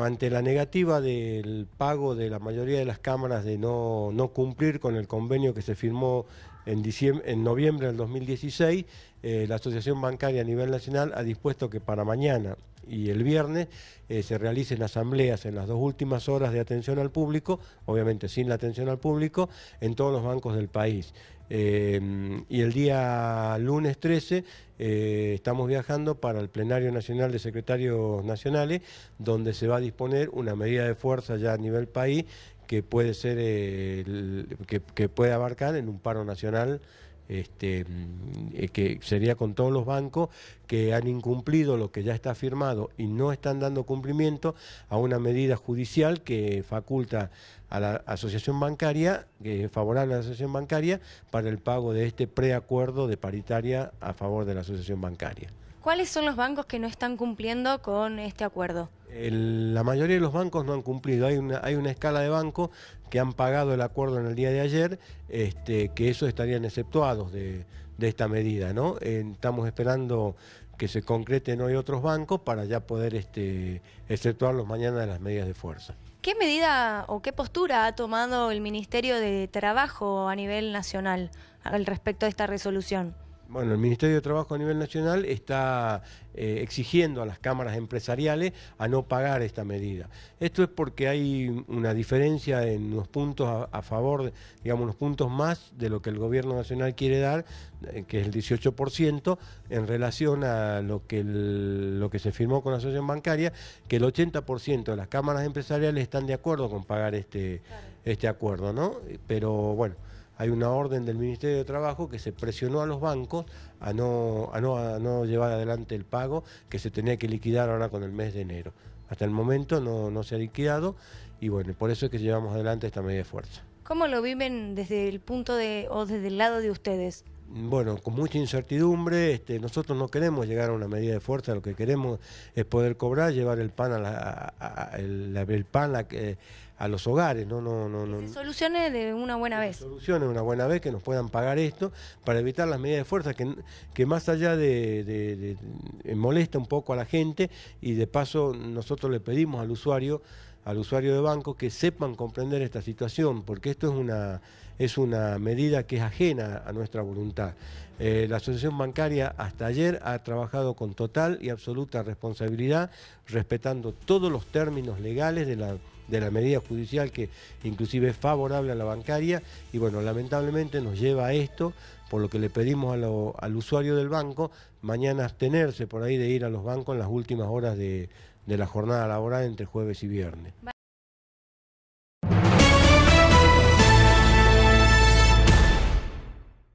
Ante la negativa del pago de la mayoría de las cámaras de no, cumplir con el convenio que se firmó en, diciembre, en noviembre del 2016, eh, la Asociación Bancaria a nivel nacional ha dispuesto que para mañana, y el viernes eh, se realicen asambleas en las dos últimas horas de atención al público, obviamente sin la atención al público, en todos los bancos del país. Eh, y el día lunes 13 eh, estamos viajando para el Plenario Nacional de Secretarios Nacionales, donde se va a disponer una medida de fuerza ya a nivel país que puede ser que puede abarcar en un paro nacional este, mm, eh, que sería con todos los bancos que han incumplido lo que ya está firmado y no están dando cumplimiento a una medida judicial que faculta a la asociación bancaria, que es favorable a la asociación bancaria, para el pago de este preacuerdo de paritaria a favor de la asociación bancaria. ¿Cuáles son los bancos que no están cumpliendo con este acuerdo? la mayoría de los bancos no han cumplido. Hay una, escala de bancos que han pagado el acuerdo en el día de ayer, este, que esos estarían exceptuados de, esta medida. estamos esperando que se concreten hoy otros bancos para ya poder este, exceptuarlos mañana de las medidas de fuerza. ¿Qué medida o qué postura ha tomado el Ministerio de Trabajo a nivel nacional al respecto de esta resolución? Bueno, el Ministerio de Trabajo a nivel nacional está eh, exigiendo a las cámaras empresariales a no pagar esta medida. Esto es porque hay una diferencia en los puntos a, favor, digamos, unos puntos más de lo que el Gobierno Nacional quiere dar, eh, que es el 18%, en relación a lo que, lo que se firmó con la asociación bancaria, que el 80% de las cámaras empresariales están de acuerdo con pagar este, este acuerdo, ¿no? Pero bueno hay una orden del Ministerio de Trabajo que se presionó a los bancos a no, a no, llevar adelante el pago que se tenía que liquidar ahora con el mes de enero. Hasta el momento no, no se ha liquidado y bueno, por eso es que llevamos adelante esta medida de fuerza. ¿Cómo lo viven desde el punto de o desde el lado de ustedes? bueno, con mucha incertidumbre, este, nosotros no queremos llegar a una medida de fuerza, lo que queremos es poder cobrar, llevar el pan a, el, pan a, los hogares, no, de una buena vez. Soluciones de una buena vez que nos puedan pagar esto para evitar las medidas de fuerza que, que más allá de molesta un poco a la gente y de paso nosotros le pedimos al usuario al usuario de banco que sepan comprender esta situación, porque esto es una, es una medida que es ajena a nuestra voluntad. Eh, la Asociación Bancaria hasta ayer ha trabajado con total y absoluta responsabilidad, respetando todos los términos legales de la de la medida judicial que inclusive es favorable a la bancaria y bueno, lamentablemente nos lleva a esto, por lo que le pedimos al usuario del banco mañana abstenerse por ahí de ir a los bancos en las últimas horas de, de la jornada laboral entre jueves y viernes.